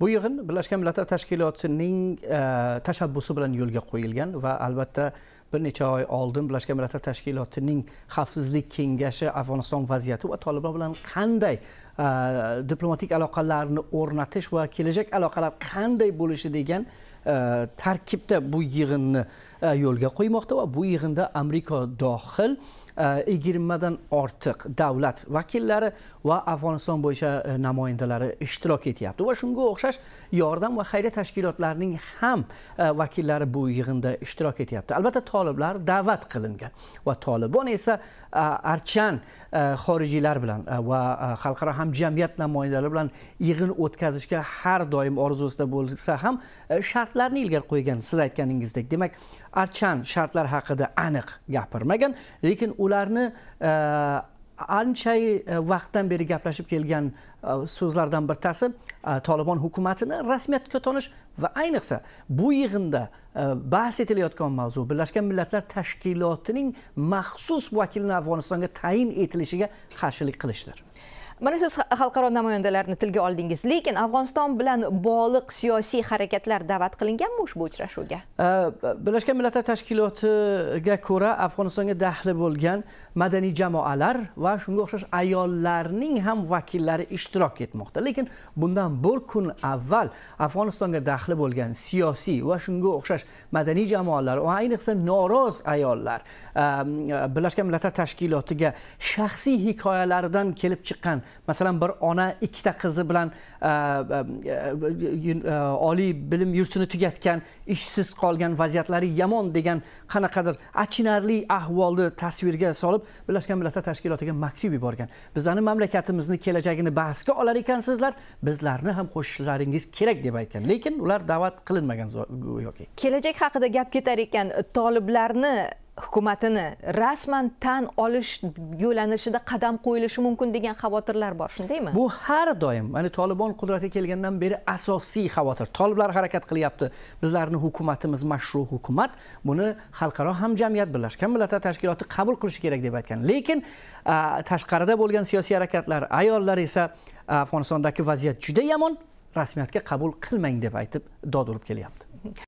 bu yig'in birlashgan millatlar tashkilotining eh, tashabbusi bilan yo'lga qo'yilgan va albatta bir necha oy oldin birlashgan millatlar tashkilotining xavfsizlik kengashi afg'oniston vaziyati va tolibon bilan qanday e, diplomatik aloqalarni o'rnatish va kelajak aloqalar qanday bo'lishi degan e, tarkibda bu yig'inni e, yo'lga qo'ymoqda va bu yig'inda amerika dohil yigirmadan ortiq davlat vakillari va afg'oniston bo'yicha namoyandalari ishtirok etyapti va shunga o'xshash yordam va xayriya tashkilotlarining ham vakillari bu yig'inda ishtirok etyapti albatta toliblar da'vat qilingan va tolibon esa archan xorijiylar bilan va xalqaro hamjamiyat namoyandalari bilan yig'in o'tkazishga har doim orzusida bo'lsa ham shartlarni ilgari qo'ygan siz aytganingizdek demak archan shartlar haqida aniq gapirmagan lekin ularni ancha e, vaqtdan beri gaplashib kelgan e, so'zlardan bittasi e, tolibon hukumatini rasmiyatga tonish va ayniqsa bu yig'inda bahs etilayotgan mavzu birlashgan millatlar tashkilotining maxsus vakilini afg'onistonga tayin etilishiga qarshilik qilishdir mana siz xalqaro namoyandalarni tilga oldingiz lekin afg'oniston bilan bog'liq siyosiy harakatlar da'vat qilinganmi ushbu uchrashuvga birlashgan millatlar tashkilotiga ko'ra afg'onistonga daxli bo'lgan madaniy jamoalar va shunga o'xshash ayollarning ham vakillari ishtirok etmoqda lekin bundan bir kun avval afg'onistonga daxli bo'lgan siyosiy va shunga o'xshash madaniy jamoalar va ayniqsa noroz ayollar birlashgan millatlar tashkilotiga shaxsiy hikoyalaridan kelib chiqqan masalan bir ona ikkita qizi bilan e, e, e, oliy bilim yurtini tugatgan ishsiz qolgan vaziyatlari yomon degan qanaqadir achinarli ahvolni tasvirga solib birlashgan millatlar tashkilotiga maktub yuborgan bizlarni mamlakatimizni kelajagini bahsga olar ekansizlar bizlarni ham qo'shishlaringiz kerak deb aytgan lekin ular da'vat qilinmagan yoki kelajak haqida gap ketar ekan toliblarni hukumatini rasman tan olish yo'lanishida qadam qo'yilishi mumkin degan xavotirlar bor shundaymi bu har doim ya'ni tolibon qudratga kelgandan beri asosiy xavotir toliblar harakat qilyapti bizlarni hukumatimiz mashru hukumat buni xalqaro hamjamiyat birlashgan millatlar tashkiloti qabul qilishi kerak deb aytgan lekin tashqarida bo'lgan siyosiy harakatlar ayollar esa afg'onistondagi vaziyat juda yomon rasmiyatga qabul qilmang deb aytib dod urib kelyapti